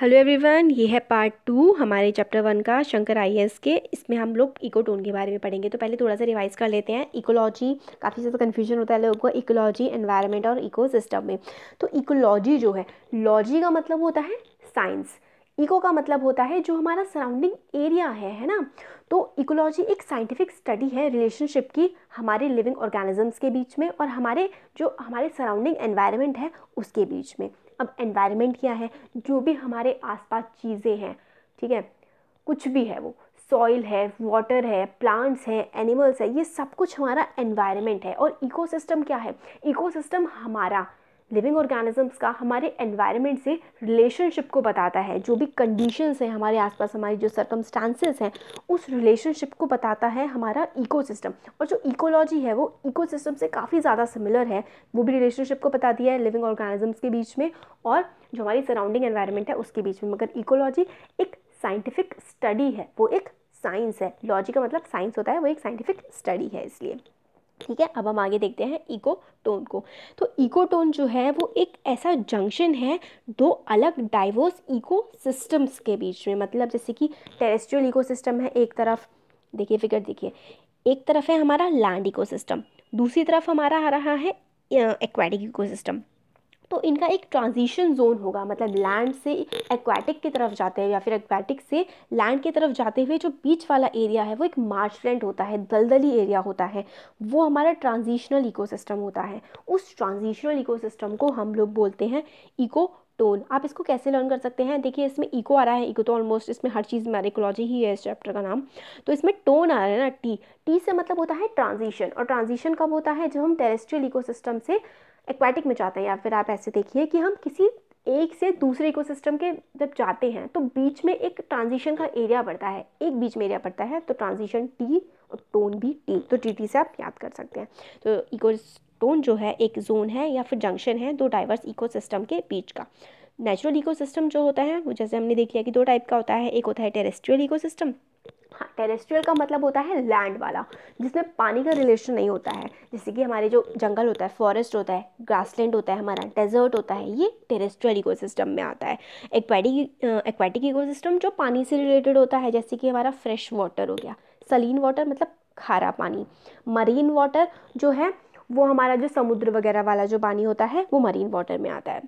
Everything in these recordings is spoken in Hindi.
हेलो एवरीवन ये है पार्ट टू हमारे चैप्टर वन का शंकर आईएएस के इसमें हम लोग इकोटोन के बारे में पढ़ेंगे तो पहले थोड़ा सा रिवाइज कर लेते हैं इकोलॉजी काफ़ी ज़्यादा कन्फ्यूजन होता है लोगों को इकोलॉजी एनवायरनमेंट और इकोसिस्टम में तो इकोलॉजी जो है लॉजी का मतलब होता है साइंस इको का मतलब होता है जो हमारा सराउंडिंग एरिया है है ना तो इकोलॉजी एक साइंटिफिक स्टडी है रिलेशनशिप की हमारे लिविंग ऑर्गेनिजम्स के बीच में और हमारे जो हमारे सराउंडिंग एनवायरनमेंट है उसके बीच में अब एनवायरनमेंट क्या है जो भी हमारे आसपास चीज़ें हैं ठीक है कुछ भी है वो सॉइल है वाटर है प्लांट्स हैं एनिमल्स है ये सब कुछ हमारा एनवायरनमेंट है और इकोसिस्टम क्या है इकोसिस्टम हमारा लिविंग ऑर्गेनिजम्स का हमारे एनवायरनमेंट से रिलेशनशिप को बताता है जो भी कंडीशंस हैं हमारे आसपास हमारी जो सर्कमस्टांसेस हैं उस रिलेशनशिप को बताता है हमारा इकोसिस्टम और जो इकोलॉजी है वो इकोसिस्टम से काफ़ी ज़्यादा सिमिलर है वो भी रिलेशनशिप को बताती है लिविंग ऑर्गेनिजम्स के बीच में और जो हमारी सराउंडिंग एन्वायरमेंट है उसके बीच में मगर इकोलॉजी एक साइंटिफिक स्टडी है वो एक साइंस है लॉजी का मतलब साइंस होता है वो एक साइंटिफिक स्टडी है इसलिए ठीक है अब हम आगे देखते हैं इको टोन को तो इको टोन जो है वो एक ऐसा जंक्शन है दो अलग डाइवर्स इको सिस्टम्स के बीच में मतलब जैसे कि टेरेस्ट्रियल इको सिस्टम है एक तरफ देखिए फिगर देखिए एक तरफ है हमारा लैंड इको सिस्टम दूसरी तरफ हमारा आ रहा है एक्वाटिक इको सिस्टम तो इनका एक ट्रांजिशन जोन होगा मतलब लैंड से एक्वाटिक की तरफ जाते हैं या फिर एक्वाटिक से लैंड की तरफ जाते हुए जो बीच वाला एरिया है वो एक मार्च लैंड होता है दलदली एरिया होता है वो हमारा ट्रांजिशनल इकोसिस्टम होता है उस ट्रांजिशनल इकोसिस्टम को हम लोग बोलते हैं इको टोन आप इसको कैसे लर्न कर सकते हैं देखिए इसमें इको आ रहा है इको तो ऑलमोस्ट इसमें हर चीज़ मैरिकोलॉजी ही है इस चैप्टर का नाम तो इसमें टोन आ रहा है ना टी टी से मतलब होता है ट्रांजिशन और ट्रांजिशन कब होता है जब हम टेरेस्ट्रियल इकोसिस्टम से एक्वाटिक में जाते हैं या फिर आप ऐसे देखिए कि हम किसी एक से दूसरे इकोसिस्टम के जब जाते हैं तो बीच में एक ट्रांजिशन का एरिया पड़ता है एक बीच में एरिया पड़ता है तो ट्रांजिशन टी और टोन भी टी तो टी टी से आप याद कर सकते हैं तो इको टोन जो है एक जोन है या फिर जंक्शन है दो डाइवर्स इकोसिस्टम के बीच का नेचुरल इकोसिस्टम जो होता है वो जैसे हमने देख लिया कि दो टाइप का होता है एक होता है टेरेस्ट्रियल इकोसिस्टम हाँ टेरेस्ट्रियल का मतलब होता है लैंड वाला जिसमें पानी का रिलेशन नहीं होता है जैसे कि हमारे जो जंगल होता है फॉरेस्ट होता है ग्रासलैंड होता है हमारा डेजर्ट होता है ये टेरेस्ट्रियल इकोसिस्टम में आता है एक्वाटिक एक्वाटिक इकोसिस्टम जो पानी से रिलेटेड होता है जैसे कि हमारा फ्रेश वाटर हो गया सलीन वाटर मतलब खारा पानी मरीन वाटर जो है वो हमारा जो समुद्र वगैरह वाला जो पानी होता है वो मरीन वाटर में आता है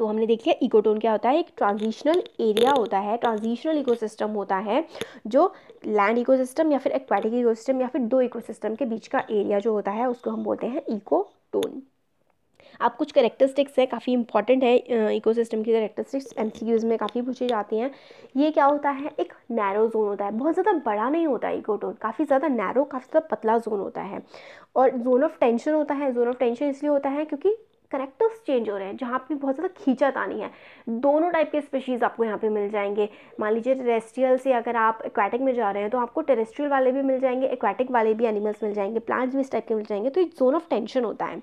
तो हमने देख लिया इकोटोन क्या होता है एक ट्रांजिशनल एरिया होता है ट्रांजिशनल इकोसिस्टम होता है जो लैंड इकोसिस्टम या फिर एक्वाटिक इकोसिस्टम या फिर दो इकोसिस्टम के बीच का एरिया जो होता है उसको हम बोलते हैं इकोटोन आप कुछ करेक्टरिस्टिक्स हैं काफ़ी इंपॉर्टेंट है इकोसिस्टम की करेक्टरिस्टिक्स एम में काफ़ी पूछी जाती हैं ये क्या होता है एक नैरो जोन होता है बहुत ज़्यादा बड़ा नहीं होता है इकोटोन काफ़ी ज़्यादा नैरो काफ़ी ज़्यादा पतला जोन होता है और जोन ऑफ टेंशन होता है जोन ऑफ टेंशन इसलिए होता है क्योंकि करेक्टर्स चेंज हो रहे हैं जहाँ पे बहुत ज़्यादा खींचा तानी है दोनों टाइप के स्पेशीज़ आपको यहाँ पे मिल जाएंगे मान लीजिए टेरेस्ट्रियल से अगर आप एक्वाटिक में जा रहे हैं तो आपको टेरेस्ट्रियल वाले भी मिल जाएंगे एक्वाटिक वाले भी एनिमल्स मिल जाएंगे प्लांट्स भी इस टाइप के मिल जाएंगे तो एक जोन ऑफ टेंशन होता है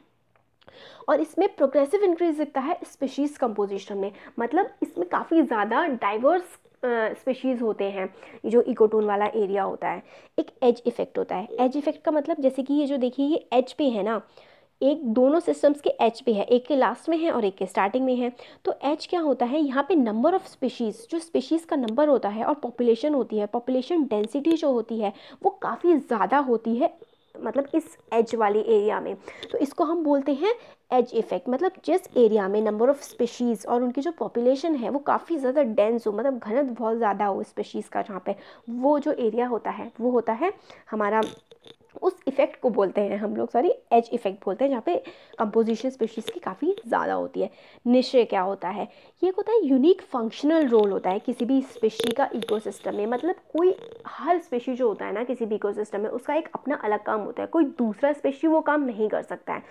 और इसमें प्रोग्रेसिव इंक्रीज दिखता है स्पेशीज़ कंपोजिशन में मतलब इसमें काफ़ी ज़्यादा डाइवर्स स्पेशीज़ होते हैं जो इकोटोन वाला एरिया होता है एक एज इफ़ेक्ट होता है एज इफ़ेक्ट का मतलब जैसे कि ये जो देखिए ये एज पे है ना एक दोनों सिस्टम्स के एच पे है एक के लास्ट में है और एक के स्टार्टिंग में है तो एच क्या होता है यहाँ पे नंबर ऑफ़ स्पीशीज़ जो स्पीशीज़ का नंबर होता है और पॉपुलेशन होती है पॉपुलेशन डेंसिटी जो होती है वो काफ़ी ज़्यादा होती है मतलब इस एज वाले एरिया में तो इसको हम बोलते हैं एज इफ़ेक्ट मतलब जिस एरिया में नंबर ऑफ़ स्पीशीज़ और उनकी जो पॉपुलेशन है वो काफ़ी ज़्यादा डेंस हो मतलब घनत बहुत ज़्यादा हो स्पीशीज़ का जहाँ पे वो जो एरिया होता है वो होता है हमारा उस इफ़ेक्ट को बोलते हैं हम लोग सॉरी एज इफ़ेक्ट बोलते हैं जहाँ पे कंपोजिशन स्पेशीज़ की काफ़ी ज़्यादा होती है निश्चय क्या होता है ये होता है यूनिक फंक्शनल रोल होता है किसी भी स्पेशी का इकोसिस्टम में मतलब कोई हर स्पेशी जो होता है ना किसी भी इकोसिस्टम में उसका एक अपना अलग काम होता है कोई दूसरा स्पेशी वो काम नहीं कर सकता है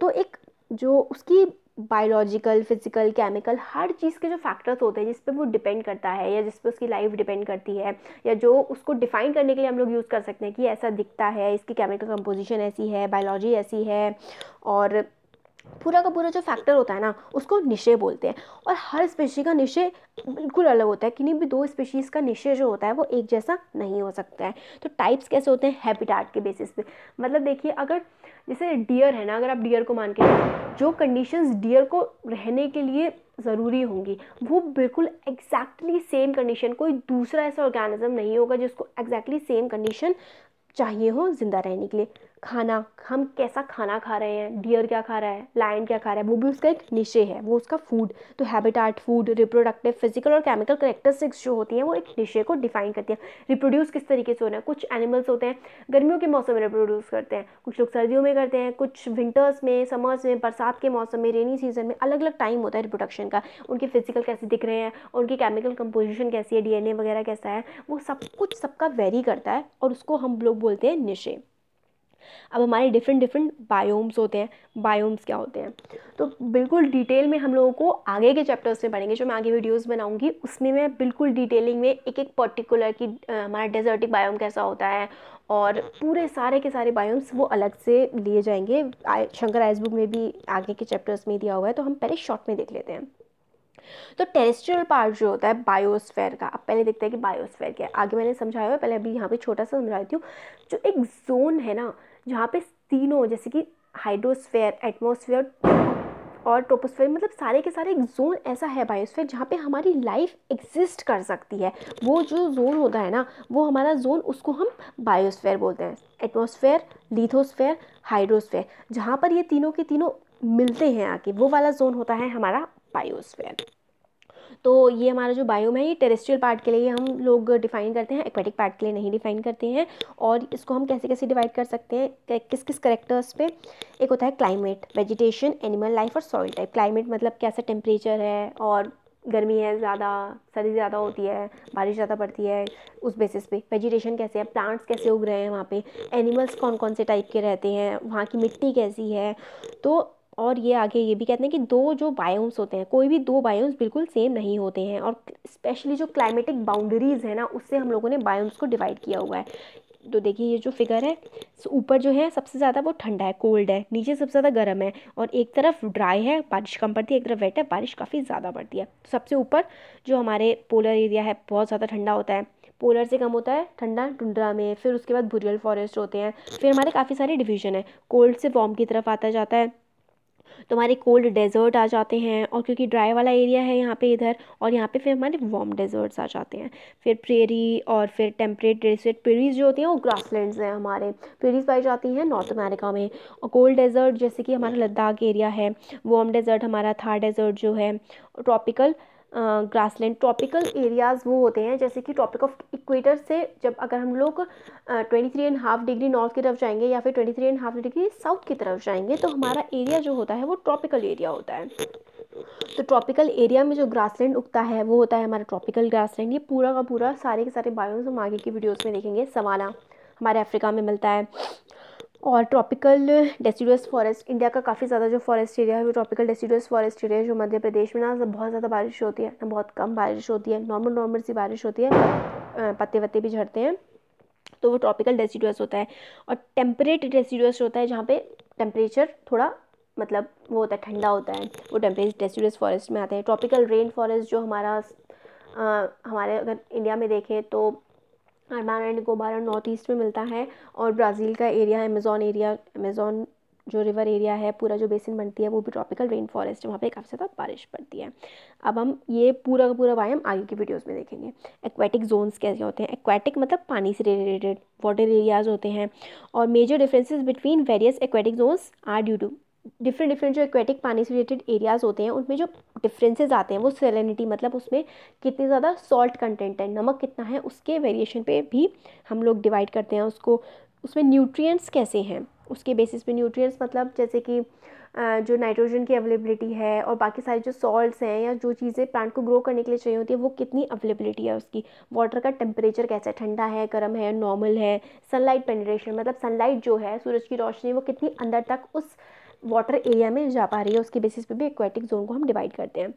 तो एक जो उसकी बायोलॉजिकल फिजिकल केमिकल हर चीज़ के जो फैक्टर्स होते हैं जिस पर वो डिपेंड करता है या जिस पर उसकी लाइफ डिपेंड करती है या जो उसको डिफाइन करने के लिए हम लोग यूज़ कर सकते हैं कि ऐसा दिखता है इसकी केमिकल कंपोजिशन ऐसी है बायोलॉजी ऐसी है और पूरा का पूरा जो फैक्टर होता है ना उसको निशे बोलते हैं और हर स्पेशी का निशे बिल्कुल अलग होता है किन्हीं भी दो स्पेशीज़ का निशे जो होता है वो एक जैसा नहीं हो सकता है तो टाइप्स कैसे होते हैं हैबिटाट के बेसिस पे मतलब देखिए अगर जैसे डियर है ना अगर आप डियर को मान के जो कंडीशंस डियर को रहने के लिए ज़रूरी होंगी वो बिल्कुल एग्जैक्टली सेम कंडीशन कोई दूसरा ऐसा ऑर्गेनिज्म नहीं होगा जिसको एग्जैक्टली सेम कंडीशन चाहिए हो ज़िंदा रहने के लिए खाना हम कैसा खाना खा रहे हैं डियर क्या खा रहा है लाइन क्या खा रहा है वो भी उसका एक निशे है वो उसका फूड तो हैबिटाट फूड रिप्रोडक्टिव फिजिकल और केमिकल करेक्टरिस्टिक्स जो होती हैं वो एक निशे को डिफाइन करती हैं रिप्रोड्यूस किस तरीके से होना है कुछ एनिमल्स होते हैं गर्मियों के मौसम में रिप्रोड्यूस करते हैं कुछ लोग सर्दियों में करते हैं कुछ विंटर्स में समर्स में बरसात के मौसम में रेनी सीजन में अलग अलग टाइम होता है रिप्रोडक्शन का उनके फिजिकल कैसे दिख रहे हैं उनकी केमिकल कंपोजिशन कैसी है डी वगैरह कैसा है वो सब कुछ सबका वेरी करता है और उसको हम लोग बोलते हैं निशे अब हमारे डिफरेंट डिफरेंट बायोम्स होते हैं बायोम्स क्या होते हैं तो बिल्कुल डिटेल में हम लोगों को आगे के चैप्टर्स में पढ़ेंगे जो मैं आगे वीडियोस बनाऊंगी उसमें मैं बिल्कुल डिटेलिंग में एक एक पर्टिकुलर की हमारा डेजर्टिक बायोम कैसा होता है और पूरे सारे के सारे बायोम्स वो अलग से लिए जाएंगे शंकर आइस बुक में भी आगे के चैप्टर्स में दिया हुआ है तो हम पहले शॉर्ट में देख लेते हैं तो टेरेस्ट्रियल पार्ट जो होता है बायोस्फेयर का अब पहले देखते हैं कि बायोस्फेयर क्या है आगे मैंने समझाया हुआ पहले अभी यहाँ पे छोटा सा समझाती हूँ जो एक जोन है ना जहाँ पे तीनों जैसे कि हाइड्रोस्फेयर एटमोसफेयर और ट्रोपोस्फेयर मतलब सारे के सारे एक जोन ऐसा है बायोस्फेयर जहाँ पे हमारी लाइफ एग्जिस्ट कर सकती है वो जो जोन होता है ना वो हमारा जोन उसको हम बायोस्फेयर बोलते हैं एटमोसफेयर लिथोस्फेयर हाइड्रोस्फेयर जहाँ पर ये तीनों के तीनों मिलते हैं आके वो वाला जोन होता है हमारा बायोस्फेयर तो ये हमारा जो बायोम है ये टेरेस्ट्रियल पार्ट के लिए हम लोग डिफाइन करते हैं एक्वेटिक पार्ट के लिए नहीं डिफाइन करते हैं और इसको हम कैसे कैसे डिवाइड कर सकते हैं किस किस करेक्टर्स पे एक होता है क्लाइमेट वेजिटेशन एनिमल लाइफ और सॉइल टाइप क्लाइमेट मतलब कैसा टेम्परेचर है और गर्मी है ज़्यादा सर्दी ज़्यादा होती है बारिश ज़्यादा पड़ती है उस बेसिस पे वेजिटेशन कैसे है प्लांट्स कैसे उग रहे हैं वहाँ पे एनिमल्स कौन कौन से टाइप के रहते हैं वहाँ की मिट्टी कैसी है तो और ये आगे ये भी कहते हैं कि दो जो बायोम्स होते हैं कोई भी दो बायोम्स बिल्कुल सेम नहीं होते हैं और स्पेशली जो क्लाइमेटिक बाउंड्रीज़ है ना उससे हम लोगों ने बायोम्स को डिवाइड किया हुआ है तो देखिए ये जो फिगर है ऊपर जो है सबसे ज़्यादा वो ठंडा है कोल्ड है नीचे सबसे ज़्यादा गर्म है और एक तरफ ड्राई है बारिश कम पड़ती है एक तरफ वेट है बारिश काफ़ी ज़्यादा पड़ती है तो सबसे ऊपर जो हमारे पोलर एरिया है बहुत ज़्यादा ठंडा होता है पोलर से कम होता है ठंडा टुंड्रा में फिर उसके बाद बुरियल फॉरेस्ट होते हैं फिर हमारे काफ़ी सारे डिवीजन है कोल्ड से वॉर्म की तरफ आता जाता है तो हमारे कोल्ड डेजर्ट आ जाते हैं और क्योंकि ड्राई वाला एरिया है यहाँ पे इधर और यहाँ पे फिर हमारे वार्म डेजर्ट्स आ जाते हैं फिर प्रेरी और फिर टेम्परेट डेजर्ट प्रेरीज जो होती हैं वो ग्रास हैं हमारे प्रेरीज पाई जाती हैं नॉर्थ अमेरिका में और कोल्ड डेजर्ट जैसे कि हमारा लद्दाख एरिया है वार्म डेजर्ट हमारा थार डेजर्ट जो है ट्रॉपिकल ग्रासलैंड ट्रॉपिकल एरियाज़ वो होते हैं जैसे कि ट्रॉपिक ऑफ इक्वेटर से जब अगर हम लोग twenty three and half degree north की तरफ जाएंगे या फिर twenty three and half degree south की तरफ जाएंगे तो हमारा एरिया जो होता है वो ट्रॉपिकल एरिया होता है तो ट्रॉपिकल एरिया में जो ग्रासलैंड उगता है वो होता है हमारा ट्रॉपिकल ग्रासलैंड ये पूरा का पूरा सारे के सारे बायोम्स हम आगे की वीडियोस में देखेंगे सवाना हमारे अफ्रीका में मिलता है और ट्रॉपिकल डेसीडस फॉरेस्ट इंडिया का काफ़ी ज़्यादा जो फॉरेस्ट एरिया है वो ट्रॉपिकल डेसीडस फॉरेस्ट एरिया है जो मध्य प्रदेश में ना बहुत ज़्यादा बारिश होती है ना बहुत कम बारिश होती है नॉर्मल नॉर्मल सी बारिश होती है पत्ते वत्ते भी झड़ते हैं तो वो ट्रॉपिकल डेसीडुअस होता है और टेम्परेट डेसीडस होता है जहाँ पर टेम्परेचर थोड़ा मतलब वो होता है ठंडा होता है वो टेम्परेट डेसीडस फॉरेस्ट में आते हैं ट्रॉपिकल रेन फॉरेस्ट जो हमारा आ, हमारे अगर इंडिया में देखें तो Andaman and Nicobar north east में मिलता है और ब्राज़ील का एरिया अमेज़ोन एरिया अमेज़ोन जो रिवर एरिया है पूरा जो बेसिन बनती है वो भी ट्रॉपिकल रेन फॉरेस्ट है वहाँ पे काफ़ी ज़्यादा बारिश पड़ती है अब हम ये पूरा का पूरा वायम आगे की वीडियोस में देखेंगे एक्वेटिक जोन्स कैसे होते हैं एक्वेटिक मतलब पानी से रिलेटेड वाटर एरियाज़ होते हैं और major differences between various aquatic zones are due to different different जो एक्वेटिक पानी से रिलेटेड एरियाज़ होते हैं उनमें जो डिफरेंसेस आते हैं वो सेलिनिटी मतलब उसमें कितनी ज़्यादा सॉल्ट कंटेंट है नमक कितना है उसके वेरिएशन पे भी हम लोग डिवाइड करते हैं उसको उसमें न्यूट्रिएंट्स कैसे हैं उसके बेसिस पे न्यूट्रिएंट्स मतलब जैसे कि जो नाइट्रोजन की अवेलेबिलिटी है और बाकी सारे जो सॉल्ट्स हैं या जो चीज़ें प्लांट को ग्रो करने के लिए चाहिए होती है वो कितनी अवेलेबिलिटी है उसकी वाटर का टेम्परेचर कैसा है ठंडा है गर्म है नॉर्मल है सनलाइट पेनिट्रेशन मतलब सनलाइट जो है सूरज की रोशनी वो कितनी अंदर तक उस वाटर एरिया में जा पा रही है उसके बेसिस पे भी एक्वाटिक जोन को हम डिवाइड करते हैं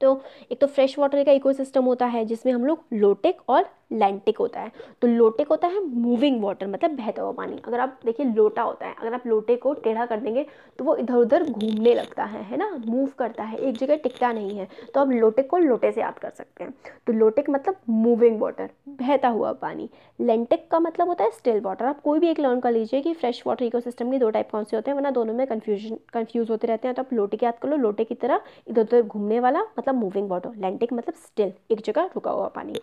तो एक तो फ्रेश वाटर का इकोसिस्टम होता है जिसमें हम लोग लोटेक और लैंटिक होता है तो लोटिक होता है मूविंग वाटर मतलब बहता हुआ पानी अगर आप देखिए लोटा होता है अगर आप लोटे को टेढ़ा कर देंगे तो वो इधर उधर घूमने लगता है है ना मूव करता है एक जगह टिकता नहीं है तो आप लोटिक को लोटे से याद कर सकते हैं तो लोटिक मतलब मूविंग वाटर बहता हुआ पानी लेंटिक का मतलब होता है स्टिल वाटर आप कोई भी एक लर्न कर लीजिए कि फ्रेश वाटर इको के दो टाइप कौन से होते हैं वरना दोनों में कन्फ्यूजन कन्फ्यूज होते रहते हैं तो आप लोटे की याद कर लो लोटे की तरह इधर उधर घूमने वाला मतलब मूविंग वाटर लेंटिक मतलब स्टिल एक जगह रुका हुआ पानी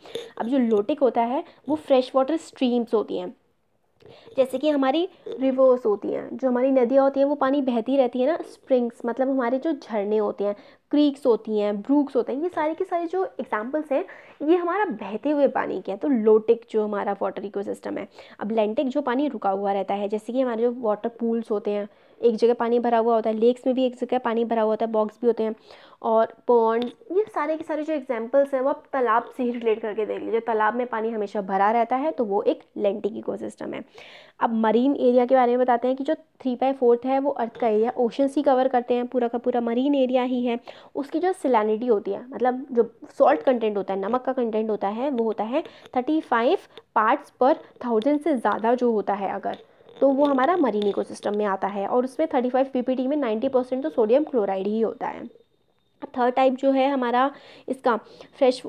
अब जो लोटे अटलांटिक होता है वो फ्रेश वाटर स्ट्रीम्स होती हैं जैसे कि हमारी रिवर्स होती हैं जो हमारी नदियाँ होती हैं वो पानी बहती रहती है ना स्प्रिंग्स मतलब हमारे जो झरने होते हैं क्रीक्स होती हैं ब्रूक्स होते हैं ये सारे के सारे जो एग्जाम्पल्स हैं ये हमारा बहते हुए पानी के हैं तो लोटिक जो हमारा वाटर इकोसिस्टम है अब लेंटिक जो पानी रुका हुआ रहता है जैसे कि हमारे जो वाटर पूल्स होते हैं एक जगह पानी भरा हुआ होता है लेक्स में भी एक जगह पानी भरा हुआ होता है बॉक्स भी होते हैं और पॉन्ड ये सारे के सारे जो एग्जाम्पल्स हैं वो आप तालाब से ही रिलेट करके देख लीजिए तालाब में पानी हमेशा भरा रहता है तो वो एक लेंटिक इकोसिस्टम है अब मरीन एरिया के बारे में बताते हैं कि जो थ्री बाई फोर्थ है वो अर्थ का एरिया ओशन ही कवर करते हैं पूरा का पूरा मरीन एरिया ही है उसकी जो सिलानिटी होती है मतलब जो सॉल्ट कंटेंट होता है नमक का कंटेंट होता है वो होता है thirty five parts per thousand से ज़्यादा जो होता है अगर तो वो हमारा मरीन इको में आता है और उसमें थर्टी फाइव टी में नाइन्टी परसेंट तो सोडियम क्लोराइड ही होता है थर्ड टाइप जो है हमारा इसका फ्रेश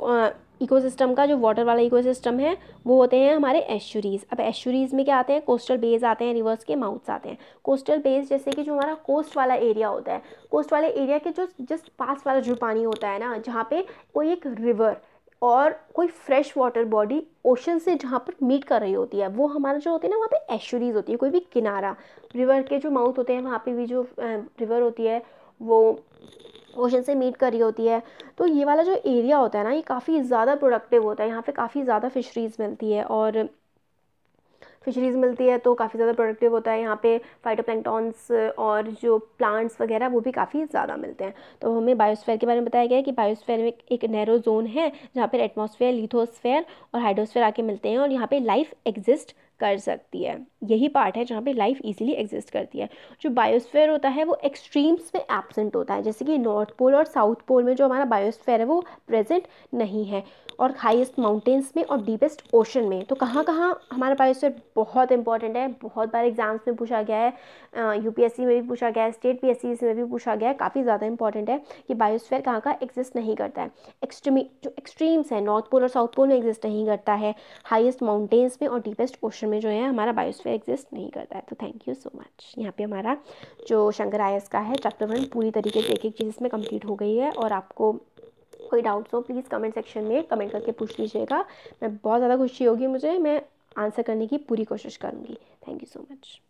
इको का जो वाटर वाला इको है वो होते हैं हमारे एश्यूरीज़ अब एश्यूरीज़ में क्या आते हैं कोस्टल बेज आते हैं रिवर्स के माउथ्स आते हैं कोस्टल बेज जैसे कि जो हमारा कोस्ट वाला एरिया होता है कोस्ट वाले एरिया के जो जस्ट पास वाला जो पानी होता है ना जहाँ पे कोई एक रिवर और कोई फ्रेश वाटर बॉडी ओशन से जहाँ पर मीट कर रही होती है वो हमारा जो होती है ना वहाँ पे एशरीज़ होती है कोई भी किनारा रिवर के जो माउथ होते हैं वहाँ पे भी जो रिवर होती है वो ओशन से मीट कर रही होती है तो ये वाला जो एरिया होता है ना ये काफ़ी ज़्यादा प्रोडक्टिव होता है यहाँ पे काफ़ी ज़्यादा फिशरीज़ मिलती है और फिशरीज़ मिलती है तो काफ़ी ज़्यादा प्रोडक्टिव होता है यहाँ पे फाइटोप्लैंक्टॉन्स और जो प्लांट्स वगैरह वो भी काफ़ी ज़्यादा मिलते हैं तो हमें बायोस्फेयर के बारे में बताया गया है कि बायोस्फेयर में एक नैरो जोन है जहाँ पर एटमोसफेयर लिथोस्फेयर और हाइड्रोस्फेयर आके मिलते हैं और यहाँ पर लाइफ एग्जिस्ट कर सकती है यही पार्ट है जहाँ पे लाइफ इजीली एग्जिस्ट करती है जो बायोस्फेयर होता है वो एक्सट्रीम्स में एबसेंट होता है जैसे कि नॉर्थ पोल और साउथ पोल में जो हमारा बायोस्फेयर है वो प्रेजेंट नहीं है और हाईएस्ट माउंटेन्स में और डीपेस्ट ओशन में तो कहाँ कहाँ हमारा बायोस्फेयर बहुत इंपॉर्टेंट है बहुत बार एग्जाम्स में पूछा गया है यू में भी पूछा गया है स्टेट पी में भी पूछा गया है काफ़ी ज़्यादा इंपॉर्टेंट है कि बायोस्फेयर कहाँ का एग्जिस्ट नहीं करता है एक्सट्रीमी जो एक्सट्रीम्स हैं नॉर्थ पोल और साउथ पोल में एग्जिस्ट नहीं करता है हाइस्ट माउंटेन्स में और डीपेस्ट ओशन में जो है हमारा बायोस्फीयर एग्जिस्ट नहीं करता है तो थैंक यू सो मच यहाँ पे हमारा जो शंकर आयस का है चैप्टर वन पूरी तरीके से एक एक चीज़ इसमें कंप्लीट हो गई है और आपको कोई डाउट्स हो प्लीज़ कमेंट सेक्शन में कमेंट करके पूछ लीजिएगा मैं बहुत ज़्यादा खुशी होगी मुझे मैं आंसर करने की पूरी कोशिश करूँगी थैंक यू सो मच